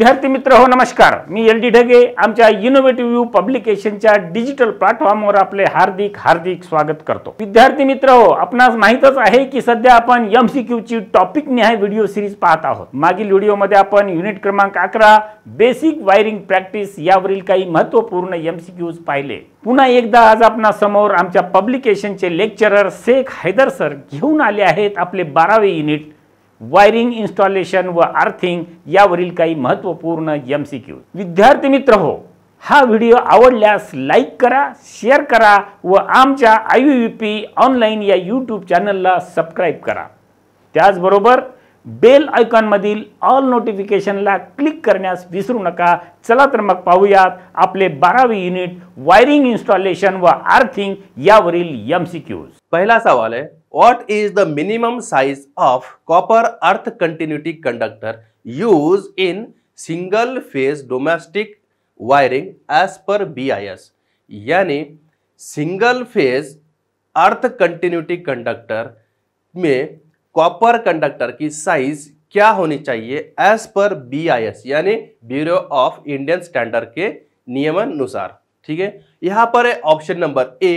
विद्यार्थी मित्र हो नमस्कार मी एल डी ढगे आमच्या इनोव्हेटिव्ह यू पब्लिकेशनच्या डिजिटल प्लॅटफॉर्मवर आपले हार्दिक हार्दिक स्वागत करतो विद्यार्थी मित्र हो आपणास माहितच आहे की सध्या आपण एम सी ची टॉपिक निहाय व्हिडिओ सिरीज पाहत आहोत मागील व्हिडिओमध्ये आपण युनिट क्रमांक अकरा बेसिक वायरिंग प्रॅक्टिस यावरील काही महत्वपूर्ण एम सी क्यूज पाहिले पुन्हा एकदा आज आपणा समोर आमच्या पब्लिकेशनचे लेक्चरर शेख हैदर सर घेऊन आले आहेत आपले बारावे युनिट वायरिंग इन्स्टॉलेशन व अर्थिंग यावरील काही महत्त्वपूर्ण एम सी क्यू विद्यार्थी मित्र हो हा व्हिडिओ आवडल्यास लाईक करा शेअर करा व आमच्या आय यू पी ऑनलाईन या यूट्यूब चॅनलला सबस्क्राईब करा त्याचबरोबर बेल आयकॉनमधील ऑल नोटिफिकेशनला क्लिक करण्यास विसरू नका चला तर मग पाहूयात आपले बारावी युनिट वायरिंग इन्स्टॉलेशन व आर्थिंग यावरील एम क्यूज पहिला सवाल आहे what is the minimum size of copper earth continuity conductor used in single phase domestic wiring as per BIS यानी single phase earth continuity conductor में कॉपर कंडक्टर की size क्या होनी चाहिए एज पर बीआईएस यानी ब्यूरो ऑफ इंडियन स्टैंडर्ड के नियमानुसार ठीक है यहाँ पर है option number A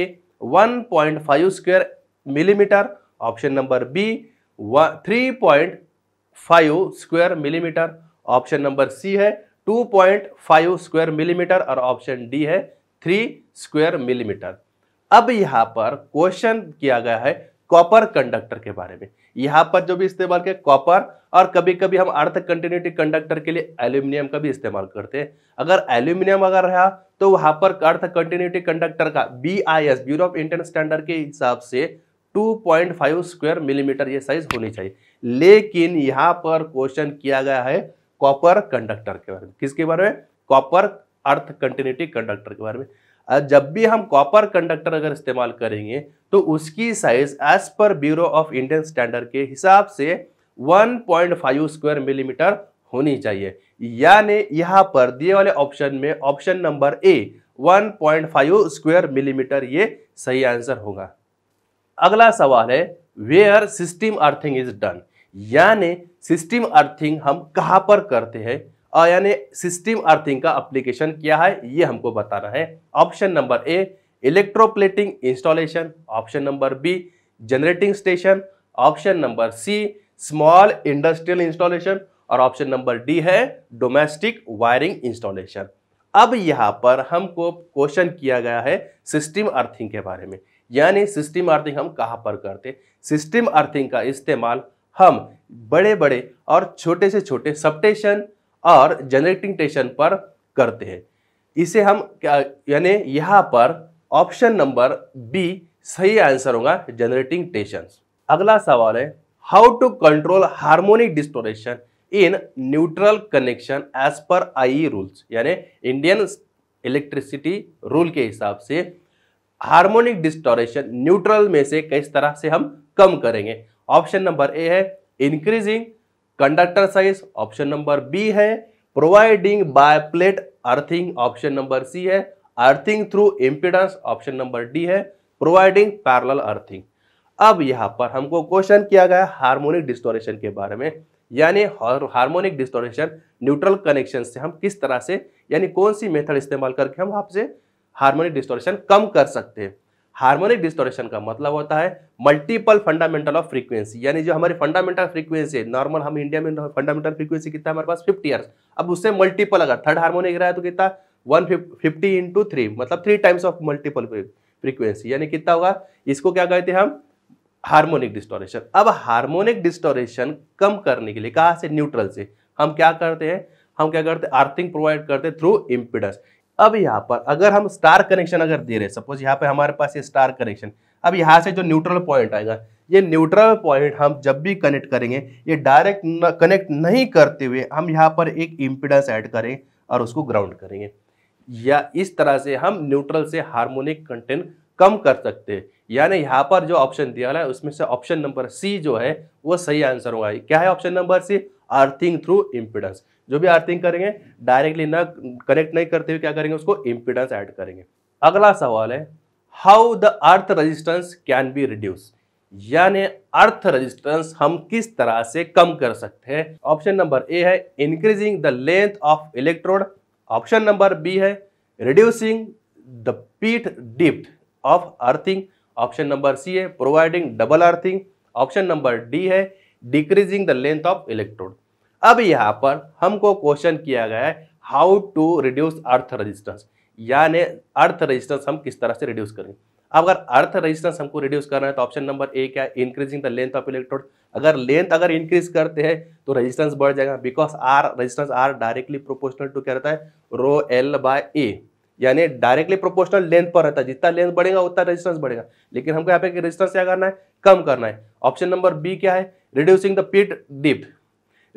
1.5 square millimetre option number B three point five square millimetre option number C है two point five square millimetre और ऑप्शन डी है थ्री स्क्वायर मिलीमीटर अब यहाँ पर क्वेश्चन किया गया है कॉपर कंडक्टर के बारे में यहाँ पर जो भी इस्तेमाल किया कॉपर और कभी कभी हम अर्थ कंटिन्यूटी कंडक्टर के लिए एल्यूमिनियम का भी इस्तेमाल करते हैं अगर एल्यूमिनियम अगर रहा तो वहाँ पर अर्थ कंटिन्यूटी कंडक्टर का B I S bureau of Indian standard के हिसाब से 2.5 स्क्वायर मिलीमीटर ये साइज होनी चाहिए लेकिन यहाँ पर क्वेश्चन किया गया है कॉपर कंडक्टर के बारे में किसके बारे में कॉपर अर्थ कंटिन्यूटी कंडक्टर के बारे में जब भी हम कॉपर कंडक्टर अगर इस्तेमाल करेंगे तो उसकी साइज एज पर ब्यूरो ऑफ इंडियन स्टैंडर्ड के हिसाब से 1.5 स्क्वायर मिलीमीटर होनी चाहिए यानी यहाँ पर दिए वाले ऑप्शन में option number A 1.5 square millimetre ये सही आंसर होगा अगला सवाल है where system earthing is done यानी सिस्टम अर्थिंग हम कहाँ पर करते हैं और यानी सिस्टम अर्थिंग का अप्लीकेशन क्या है ये हमको बताना है option number A electroplating installation option number B generating station option number C small industrial installation और ऑप्शन नंबर डी है डोमेस्टिक वायरिंग इंस्टॉलेशन अब यहाँ पर हमको क्वेश्चन किया गया है सिस्टम अर्थिंग के बारे में यानी सिस्टम अर्थिंग हम कहाँ पर करते सिस्टम अर्थिंग का इस्तेमाल हम बड़े बड़े और छोटे से छोटे सबटेशन और जनरेटिंग टेशन पर करते हैं इसे हम यानी यहाँ पर ऑप्शन नंबर बी सही आंसर होगा जनरेटिंग टेशन अगला सवाल है how to control harmonic distortion in neutral connection as पर आई रूल्स यानी इंडियन इलेक्ट्रिसिटी रूल के हिसाब से हार्मोनिक डिस्टोरेशन न्यूट्रल में से किस तरह से हम कम करेंगे ऑप्शन नंबर ए है increasing conductor size option number B है providing by plate earthing option number C है earthing through impedance option number D है प्रोवाइडिंग पैरल अर्थिंग अब यहां पर हमको क्वेश्चन किया गया हार्मोनिक डिस्टोरेशन के बारे में यानी हार्मोनिक डिस्टोरेशन न्यूट्रल कनेक्शन से हम किस तरह से यानी कौन सी मेथड इस्तेमाल करके हम आपसे हार्मोनिक डिस्टोरेशन कम कर सकते हैं हार्मोनिक डिस्टोरेशन का मतलब होता है मल्टीपल फंडामेंटल ऑफ फ्रीक्वेंसी यानी जो हमारी फंडामेंटल फ्रीक्वेंसी है नॉर्मल हम इंडिया में फंडामेंटल फ्रीक्वेंसी कितना हमारे पास फिफ्टी हर्स अब उससे मल्टीपल अगर थर्ड हार्मोनिक रहा है तो कितना वन फिफ्टी इंटू थ्री मतलब three times of multiple frequency यानी कितना होगा इसको क्या कहते हैं हम हार्मोनिक डिस्टोरेशन अब हार्मोनिक डिस्टोरेशन कम करने के लिए कहाँ से न्यूट्रल से हम क्या करते हैं हम क्या करते हैं आर्थिंग प्रोवाइड करते हैं थ्रू इम्पिडेंस अब यहाँ पर अगर हम स्टार कनेक्शन अगर दे रहे सपोज यहाँ पे हमारे पास ये स्टार कनेक्शन अब यहाँ से जो न्यूट्रल पॉइंट आएगा ये न्यूट्रल पॉइंट हम जब भी कनेक्ट करेंगे ये डायरेक्ट कनेक्ट नहीं करते हुए हम यहाँ पर एक इम्पिडेंस ऐड करें और उसको ग्राउंड करेंगे या इस तरह से हम न्यूट्रल से हार्मोनिक कंटेंट कम कर सकते हैं यानी यहाँ पर जो ऑप्शन दिया है उसमें से ऑप्शन नंबर सी जो है वो सही आंसर होगा क्या है option number C earthing through impedance जो भी अर्थिंग करेंगे डायरेक्टली ना कनेक्ट नहीं करते हुए क्या करेंगे उसको इम्पिडेंस ऐड करेंगे अगला सवाल है how the earth resistance can be reduce यानी अर्थ रजिस्टेंस हम किस तरह से कम कर सकते हैं ऑप्शन नंबर ए है increasing the length of electrode option number B है reducing the pit depth of earthing option number C है providing double earthing option number D है decreasing the length of electrode अब यहाँ पर हमको question किया गया है how to reduce earth resistance यानी अर्थ रजिस्टेंस हम किस तरह से रिड्यूस करेंगे अब अगर अर्थ रजिस्टेंस हमको रिड्यूस करना है तो ऑप्शन नंबर ए क्या है increasing the length of electrode अगर लेंथ अगर इंक्रीज करते हैं तो रजिस्टेंस बढ़ जाएगा because R resistance R directly proportional to क्या रहता है रो एल बाय ए यानी डायरेक्टली प्रोपोर्शनल लेंथ पर रहता है जितना लेंथ बढ़ेगा उतना रजिस्टेंस बढ़ेगा लेकिन हमको यहाँ पे रेजिस्टेंस क्या करना है कम करना है ऑप्शन नंबर बी क्या है reducing the pit dip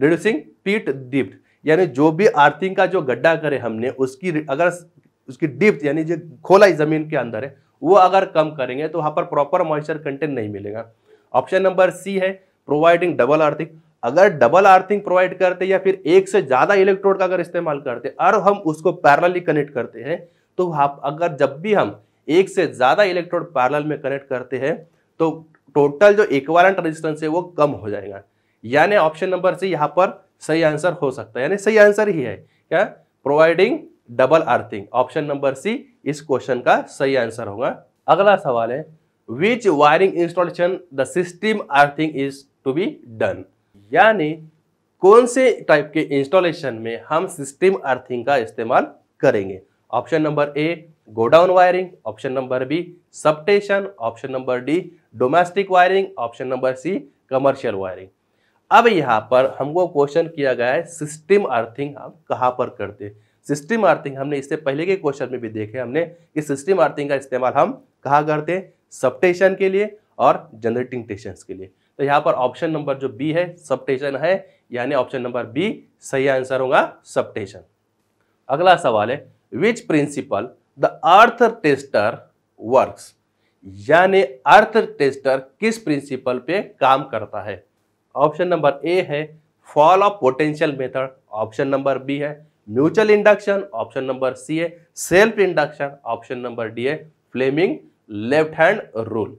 reducing pit depth यानी जो भी आर्थिंग का जो गड्ढा करे हमने उसकी अगर उसकी डिप्थ यानी जो खोला जमीन के अंदर है वो अगर कम करेंगे तो वहाँ पर प्रॉपर मॉइस्चर कंटेंट नहीं मिलेगा ऑप्शन नंबर सी है प्रोवाइडिंग डबल अर्थिंग अगर डबल आर्थिंग प्रोवाइड करते या फिर एक से ज़्यादा इलेक्ट्रोड का अगर इस्तेमाल करते और हम उसको पैरलली कनेक्ट करते हैं तो आप अगर जब भी हम एक से ज़्यादा इलेक्ट्रोड पैरल में कनेक्ट करते हैं तो टोटल जो इक्वालेंट रेजिस्टेंस है वो कम हो जाएगा यानी ऑप्शन नंबर सी यहाँ पर सही आंसर हो सकता है यानी सही आंसर ही है क्या providing double earthing option number C इस क्वेश्चन का सही आंसर होगा अगला सवाल है which wiring installation the system earthing is to be done यानी कौन से टाइप के इंस्टॉलेशन में हम सिस्टम अर्थिंग का इस्तेमाल करेंगे option number A godown wiring option number B substation option number D domestic wiring option number C commercial wiring अब यहाँ पर हमको क्वेश्चन किया गया है सिस्टम अर्थिंग हम कहाँ पर करते हैं सिस्टम अर्थिंग हमने इससे पहले के क्वेश्चन में भी देखे हमने कि सिस्टम अर्थिंग का इस्तेमाल हम कहाँ करते हैं सबटेशन के लिए और जनरेटिंग टेशन के लिए तो यहाँ पर ऑप्शन नंबर जो बी है सबटेशन है यानी ऑप्शन नंबर बी सही आंसर होगा सबटेशन अगला सवाल है which principle the earth tester works यानी अर्थ टेस्टर किस प्रिंसिपल पे काम करता है ऑप्शन नंबर ए है fall of potential method option number B है mutual induction option number C है self induction option number D है फ्लेमिंग लेफ्ट हैंड रूल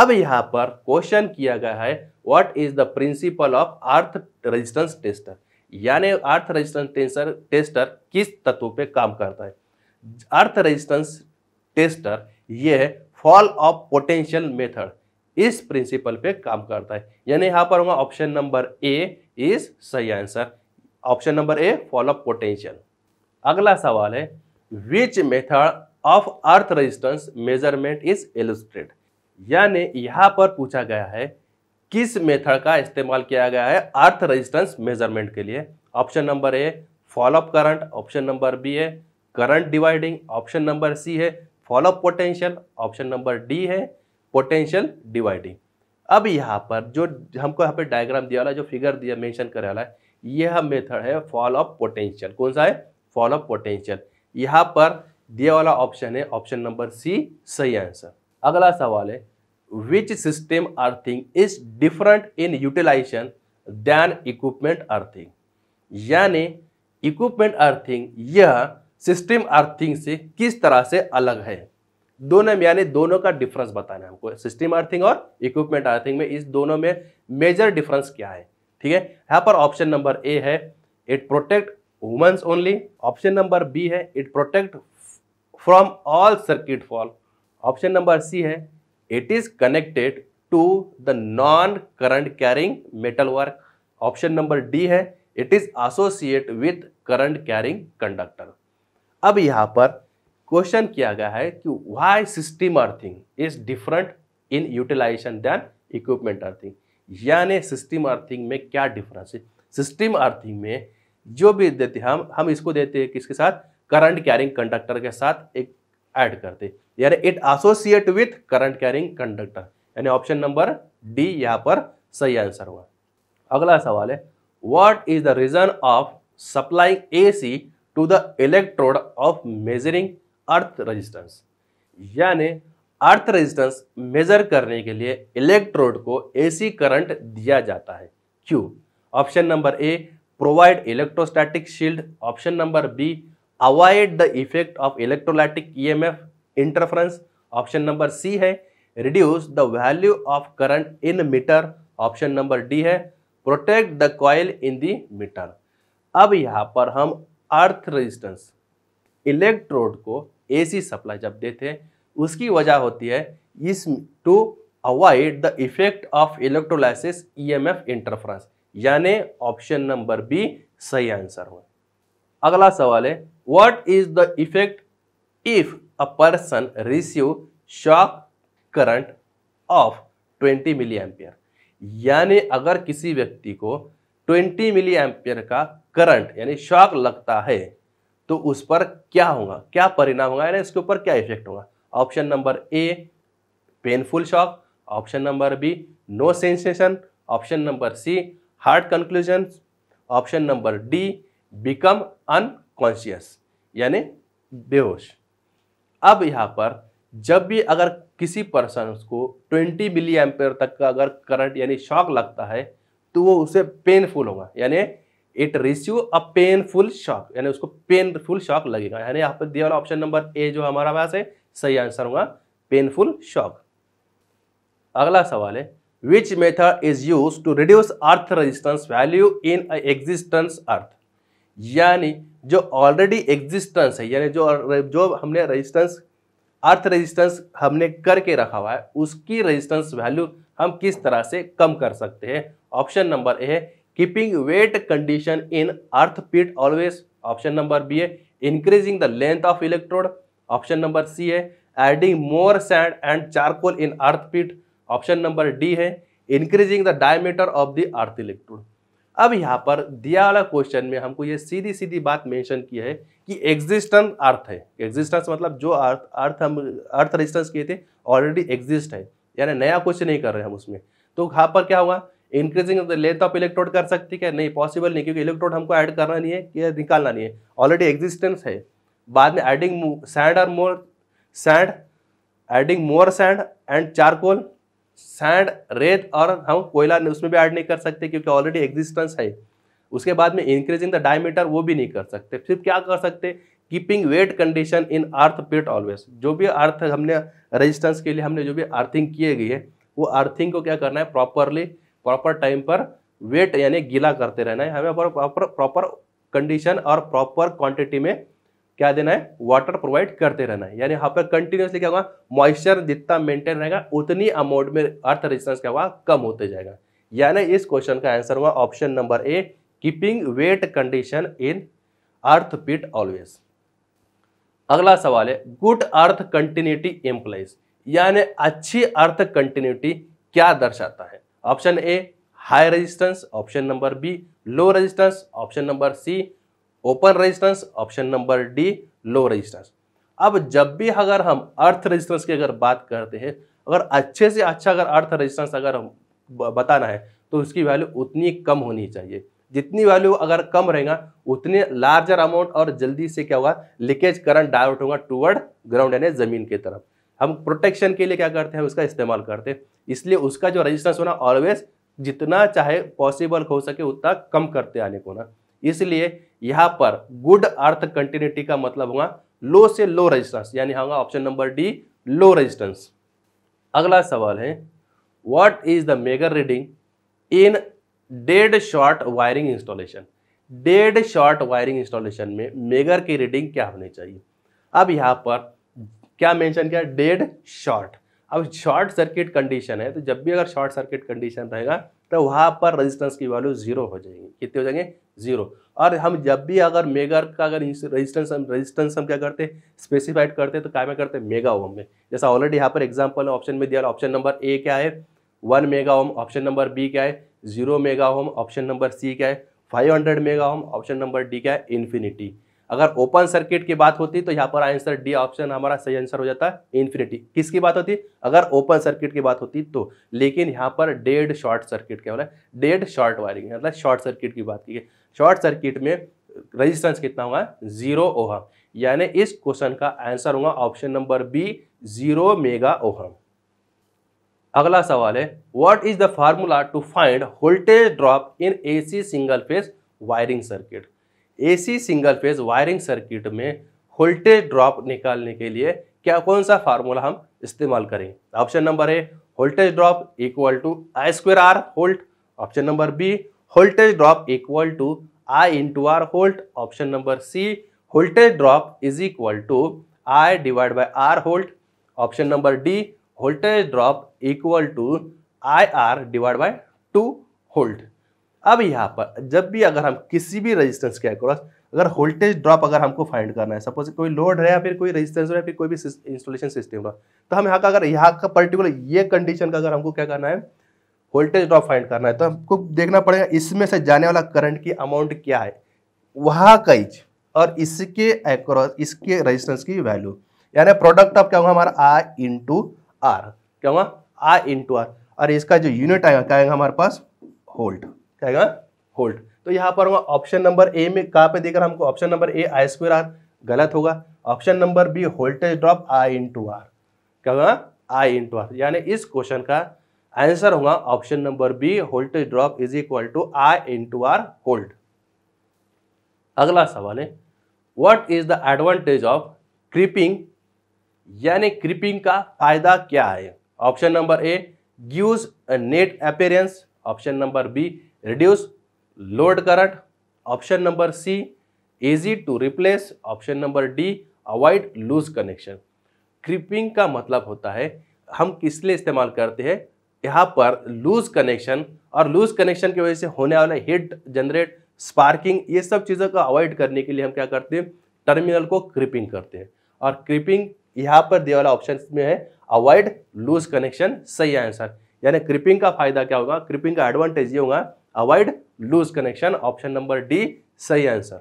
अब यहां पर क्वेश्चन किया गया है what is the principle of earth resistance tester यानी अर्थ रेजिस्टेंस टेस्टर टेस्टर किस तत्व पे काम करता है अर्थ रेजिस्टेंस टेस्टर यह फॉल ऑफ पोटेंशियल मेथड इस प्रिंसिपल पे काम करता है यानी यहाँ पर होगा ऑप्शन नंबर ए इज सही answer option number A fall of potential अगला सवाल है which method of earth resistance measurement is illustrate यानी यहाँ पर पूछा गया है किस मेथड का इस्तेमाल किया गया है अर्थ रेजिस्टेंस मेजरमेंट के लिए option number A fall of current option number B है current dividing option number C है fall of potential option number D है पोटेंशियल डिवाइडिंग अब यहाँ पर जो हमको यहाँ पर डायग्राम दिया वाला जो फिगर दिया मेंशन करे वाला है यह मेथड है फॉल ऑफ पोटेंशियल कौन सा है फॉल ऑफ पोटेंशियल यहाँ पर दिया वाला ऑप्शन है ऑप्शन नंबर सी सही आंसर अगला सवाल है which system earthing is different in utilization than equipment earthing यानी इक्विपमेंट अर्थिंग यह सिस्टम अर्थिंग से किस तरह से अलग है दोनों में यानी दोनों का डिफरेंस बताना है हमको सिस्टम अर्थिंग और इक्विपमेंट अर्थिंग में इस दोनों में मेजर डिफरेंस क्या है ठीक है यहाँ पर ऑप्शन नंबर ए है it protect women's only option number B है it protect from all circuit fall option number C है it is connected to the non current carrying metal work option number D है it is associate with current carrying conductor अब यहाँ पर question किया गया है कि why system earthing is different in utilization than equipment earthing यानी system earthing में क्या डिफरेंस है सिस्टम अर्थिंग में जो भी देते हम हम इसको देते हैं किसके साथ करंट कैरिंग कंडक्टर के साथ एक ऐड करते यानी it associate with current carrying conductor यानी ऑप्शन नंबर डी यहाँ पर सही आंसर हुआ अगला सवाल है what is the reason of supplying C to the electrode of measuring earth resistance यानी अर्थ रेजिस्टेंस मेजर करने के लिए इलेक्ट्रोड को एसी करंट दिया जाता है क्यों option number A provide electrostatic shield option number B avoid the effect of electrolytic EMF interference option number C है reduce the value of current in meter option number D है protect the coil in the meter अब यहाँ पर हम earth resistance electrode को AC supply जब देते हैं उसकी वजह होती है is to avoid the effect of electrolysis EMF interference यानी ऑप्शन नंबर बी सही आंसर हो अगला सवाल है what is the effect if a person receive shock current of 20 milli ampere यानी अगर किसी व्यक्ति को 20 मिली एम्पियर का करंट यानी शॉक लगता है तो उस पर क्या होगा क्या परिणाम होगा यानी इसके ऊपर क्या इफेक्ट होगा option number A painful shock option number B no sensation option number C hard conclusion option number D become unconscious यानी बेहोश अब यहाँ पर जब भी अगर किसी पर्सन को 20 मिली एम्पेयर तक का अगर करंट यानी शॉक लगता है तो वो उसे पेनफुल होगा यानी it receive a painful shock यानी उसको पेनफुल शॉक लगेगा यानी यहाँ पर दिया वाला ऑप्शन नंबर ए जो हमारा पास है सही आंसर होगा पेनफुल शॉक अगला सवाल है which method is use to reduce earth resistance value in existence earth यानी जो ऑलरेडी एग्जिस्टेंस है यानी जो जो हमने रजिस्टेंस अर्थ रजिस्टेंस हमने करके रखा हुआ है उसकी रजिस्टेंस वैल्यू हम किस तरह से कम कर सकते हैं ऑप्शन नंबर ए है keeping wet condition in earth pit always option number B है increasing the length of electrode option number C है adding more sand and charcoal in earth pit option number D है increasing the diameter of the earth electrode अब यहाँ पर दिया वाला question में हमको ये सीधी सीधी बात मेंशन की है कि एग्जिस्टेंस अर्थ है एग्जिस्टेंस मतलब जो अर्थ अर्थ हम अर्थ रजिस्टेंस किए थे ऑलरेडी एग्जिस्ट है यानी नया क्वेश्चन नहीं कर रहे हम उसमें तो यहाँ पर क्या हुआ इंक्रीजिंग लेंथ ऑफ इलेक्ट्रोड कर सकती क्या नहीं पॉसिबल नहीं क्योंकि इलेक्ट्रोड हमको ऐड करना नहीं है या निकालना नहीं है ऑलरेडी एग्जिस्टेंस है बाद में एडिंग सैंड और more sand adding more sand and charcoal sand रेत और हम कोयला उसमें भी ऐड नहीं कर सकते क्योंकि ऑलरेडी एग्जिस्टेंस है उसके बाद में इंक्रीजिंग द डायमीटर वो भी नहीं कर सकते फिर क्या कर सकते keeping wet condition in earth pit always जो भी अर्थ हमने रेजिस्टेंस के लिए हमने जो भी अर्थिंग किए गई है वो अर्थिंग को क्या करना है प्रॉपरली प्रॉपर टाइम पर वेट यानी गीला करते रहना है हमें प्रॉपर प्रॉपर कंडीशन और प्रॉपर क्वांटिटी में क्या देना है वाटर प्रोवाइड करते रहना है यानी यहाँ पर कंटिन्यूसली क्या होगा मॉइस्चर जितना मेंटेन रहेगा उतनी अमाउंट में अर्थ रेजिस्टेंस क्या होगा कम होते जाएगा यानी इस क्वेश्चन का आंसर हुआ option number A keeping wet condition in earth pit always अगला सवाल है गुड अर्थ कंटिन्यूटी एम्प्लाइज यानी अच्छी अर्थ कंटिन्यूटी क्या दर्शाता है option A high resistance option number B low resistance option number C open resistance option number D low resistance अब जब भी अगर हम अर्थ रेजिस्टेंस की अगर बात करते हैं अगर अच्छे से अच्छा अगर अर्थ रेजिस्टेंस अगर हम बताना है तो उसकी वैल्यू उतनी कम होनी चाहिए जितनी वैल्यू अगर कम रहेगा उतने लार्जर अमाउंट और जल्दी से क्या होगा लीकेज करंट डायवर्ट होगा टूवर्ड ग्राउंड यानी जमीन की तरफ हम प्रोटेक्शन के लिए क्या करते हैं उसका इस्तेमाल करते हैं इसलिए उसका जो रजिस्टेंस होना ऑलवेज जितना चाहे पॉसिबल हो सके उतना कम करते आने को ना इसलिए यहाँ पर गुड अर्थ कंटिन्यूटी का मतलब होगा लो से लो रजिस्टेंस यानी होगा option number D low resistance अगला सवाल है what is the megger reading in dead short wiring installation dead short wiring installation में मेगर की रीडिंग क्या होनी चाहिए अब यहाँ पर क्या मेंशन किया डेड शॉर्ट अब शॉर्ट सर्किट कंडीशन है तो जब भी अगर शॉर्ट सर्किट कंडीशन रहेगा तो वहाँ पर रेजिस्टेंस की वैल्यू जीरो हो जाएगी कितने हो जाएंगे जीरो और हम जब भी अगर मेगा का अगर रेजिस्टेंस हम रेजिस्टेंस हम क्या करते स्पेसिफाइड करते तो क्या में करते मेगा ओम में जैसा ऑलरेडी यहाँ पर एग्जाम्पल ऑप्शन में दिया ऑप्शन नंबर ए क्या है one mega ohm option number B क्या है zero mega ohm option number C क्या है five hundred mega ohm option number D क्या है इन्फिनिटी अगर ओपन सर्किट की बात होती तो यहाँ पर आंसर डी ऑप्शन हमारा सही आंसर हो जाता है इन्फिनिटी किसकी बात होती अगर ओपन सर्किट की बात होती तो लेकिन यहाँ पर डेड शॉर्ट सर्किट क्या बोला डेड शॉर्ट वायरिंग मतलब शॉर्ट सर्किट की बात की शॉर्ट सर्किट में रेजिस्टेंस कितना होगा जीरो ओहम यानी इस क्वेश्चन का आंसर होगा option number B zero mega ohm अगला सवाल है what is the formula to find voltage drop in AC single phase wiring circuit AC single phase wiring circuit में वोल्टेज ड्रॉप निकालने के लिए क्या कौन सा फार्मूला हम इस्तेमाल करें option number A voltage drop equal to I square R volt option number B voltage drop equal to I into R volt option number C voltage drop is equal to I divide by R volt option number D voltage drop equal to I R divide by two volt अब यहाँ पर जब भी अगर हम किसी भी resistance के अक्रॉस अगर वोल्टेज ड्रॉप अगर हमको फाइंड करना है सपोज कोई लोड है या फिर कोई रजिस्टेंस है या फिर कोई भी इंस्टॉलेशन सिस्टम का तो हम यहाँ का अगर यहाँ का पर्टिकुलर ये कंडीशन का अगर हमको क्या करना है वोल्टेज ड्रॉप फाइंड करना है तो हमको देखना पड़ेगा इसमें से जाने वाला करंट की अमाउंट क्या है वहाँ का इच और इसके एक्रॉस इसके रजिस्टेंस की वैल्यू यानी प्रोडक्ट ऑफ क्या हुआ हमारा आर इंटू आर क्या हुआ आर इंटू आर और इसका जो यूनिट आएगा क्या आएगा हमारे पास होल्ड क्या होल्ड तो यहाँ पर हुआ ऑप्शन नंबर ए में कहाँ पे देखकर हमको option number A I square R गलत होगा option number B voltage drop I into R क्या होगा आई इंटू आर यानी इस क्वेश्चन का आंसर होगा option number B voltage drop is equal to I into R volt अगला सवाल है what is the advantage of crimping यानी क्रिपिंग का फायदा क्या है option number A gives neat appearance option number B reduce load current option number C easy to replace option number D avoid loose connection crimping का मतलब होता है हम किस लिए इस्तेमाल करते हैं यहाँ पर लूज कनेक्शन और लूज कनेक्शन की वजह से होने वाला हीट जनरेट स्पार्किंग ये सब चीज़ों को अवॉइड करने के लिए हम क्या करते हैं टर्मिनल को क्रिपिंग करते हैं और क्रिपिंग यहाँ पर दिया वाला ऑप्शन में है अवॉइड लूज कनेक्शन सही आंसर यानी क्रिपिंग का फायदा क्या होगा क्रिपिंग का एडवांटेज ये होगा avoid loose connection option number D सही आंसर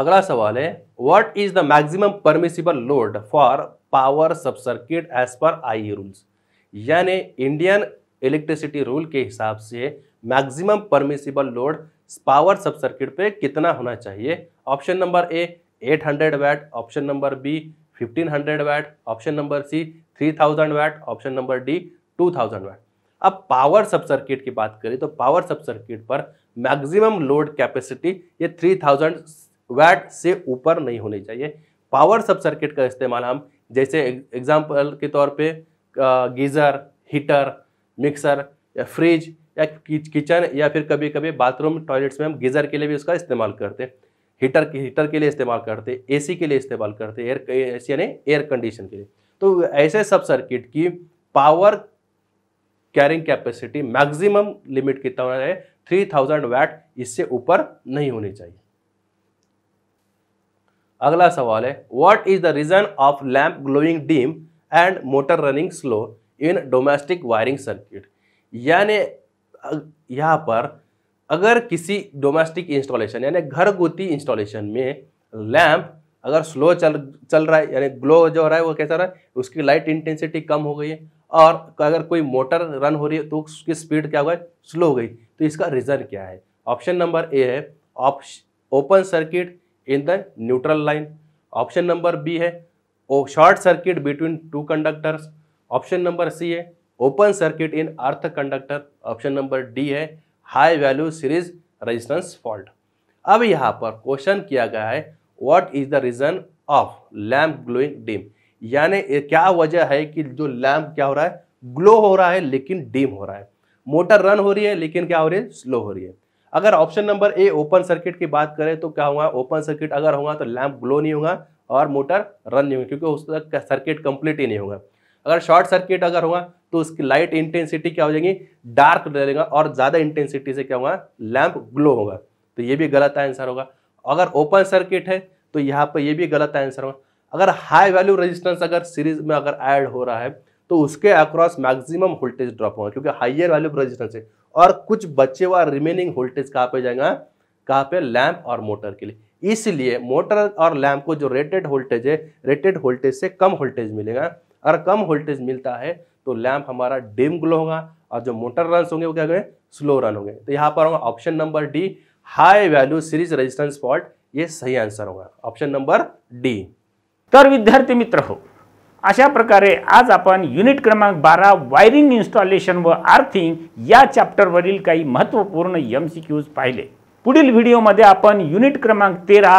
अगला सवाल है what is the maximum permissible load for power sub circuit as पर आई रूल्स यानी इंडियन इलेक्ट्रिसिटी रूल के हिसाब से maximum permissible load power sub circuit पे कितना होना चाहिए option number A 800 watt option number B 1500 watt option number C 3000 watt option number D 2000 watt अब पावर सब सर्किट की बात करें तो पावर सब सर्किट पर मैक्सिमम लोड कैपेसिटी ये 3000 वैट से ऊपर नहीं होनी चाहिए पावर सब सर्किट का इस्तेमाल हम जैसे एग्जाम्पल के तौर पे गीज़र हीटर मिक्सर या फ्रिज या किचन या फिर कभी कभी बाथरूम टॉयलेट्स में हम गीज़र के लिए भी उसका इस्तेमाल करते हैं हीटर के हीटर के लिए इस्तेमाल करते एसी के लिए इस्तेमाल करते एयर यानी एयर कंडीशन के लिए तो ऐसे सब सर्किट की power carrying capacity maximum limit कितना है थ्री थाउजेंड वैट इससे ऊपर नहीं होनी चाहिए अगला सवाल है what is the reason of lamp glowing dim and motor running slow in domestic wiring circuit यानी यहाँ पर अगर किसी डोमेस्टिक इंस्टॉलेशन यानी घर घरगुती इंस्टॉलेशन में लैंप अगर स्लो चल चल रहा है यानी ग्लो जो हो रहा है वो कैसा रहा है उसकी लाइट इंटेंसिटी कम हो गई है और अगर कोई मोटर रन हो रही है तो उसकी स्पीड क्या हो गई स्लो हो गई तो इसका रीज़न क्या है ऑप्शन नंबर ए है open circuit in the neutral line option number B है short circuit between two conductors option number C है open circuit in earth conductor option number D है high value series resistance fault अब यहाँ पर question किया गया है what is the reason of lamp glowing dim यानी क्या वजह है कि जो लैम्प क्या हो रहा है ग्लो हो रहा है लेकिन डिम हो रहा है मोटर रन हो रही है लेकिन क्या हो रही है स्लो हो रही है अगर option number A open circuit की बात करें तो क्या होगा ओपन सर्किट अगर होगा तो लैम्प ग्लो नहीं होगा और मोटर रन नहीं होगी क्योंकि उस तक सर्किट कंप्लीट ही नहीं होगा अगर शॉर्ट सर्किट अगर होगा तो उसकी लाइट इंटेंसिटी क्या हो जाएगी डार्क रहेगा और ज़्यादा इंटेंसिटी से क्या होगा लैम्प ग्लो होगा तो ये भी गलत आंसर होगा अगर ओपन सर्किट है तो यहाँ पर यह भी गलत आंसर होगा अगर हाई वैल्यू रेजिस्टेंस अगर सीरीज में अगर ऐड हो रहा है तो उसके अक्रॉस मैक्सिमम वोल्टेज ड्रॉप होगा क्योंकि हाइयर वैल्यू रेजिस्टेंस है और कुछ बचे हुआ रिमेनिंग वोल्टेज कहाँ पे जाएगा कहाँ पे लैम्प और मोटर के लिए इसलिए मोटर और लैम्प को जो रेटेड वोल्टेज है रेटेड वोल्टेज से कम वोल्टेज मिलेगा अगर कम वोल्टेज मिलता है तो लैम्प हमारा डिम ग्लो होगा और जो मोटर रन होंगे वो क्या होंगे स्लो रन होंगे तो यहाँ पर होगा option number D high value series resistance fault ये सही आंसर होगा ऑप्शन नंबर डी तर विद्यार्थी मित्र हो अशा प्रकारे आज आपण युनिट क्रमांक बारा वायरिंग इन्स्टॉलेशन व आर्थिंग या चॅप्टरवरील काही महत्त्वपूर्ण एम सी क्यूज पाहिले पुढील व्हिडिओमध्ये आपण युनिट क्रमांक तेरा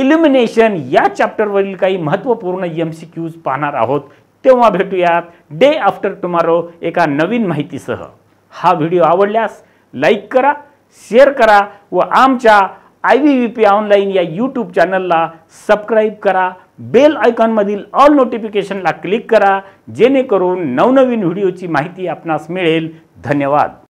इल्युमिनेशन या चॅप्टरवरील काही महत्त्वपूर्ण एम सी क्यूज पाहणार आहोत तेव्हा भेटूयात डे आफ्टर टुमारो एका नवीन माहितीसह हा व्हिडिओ आवडल्यास लाईक करा शेअर करा व आमच्या I V V P online या यूट्यूब चॅनलला सबस्क्राईब करा बेल आयकॉनमधील ऑल नोटिफिकेशनला क्लिक करा जेणेकरून नवनवीन व्हिडिओची माहिती आपणास मिळेल धन्यवाद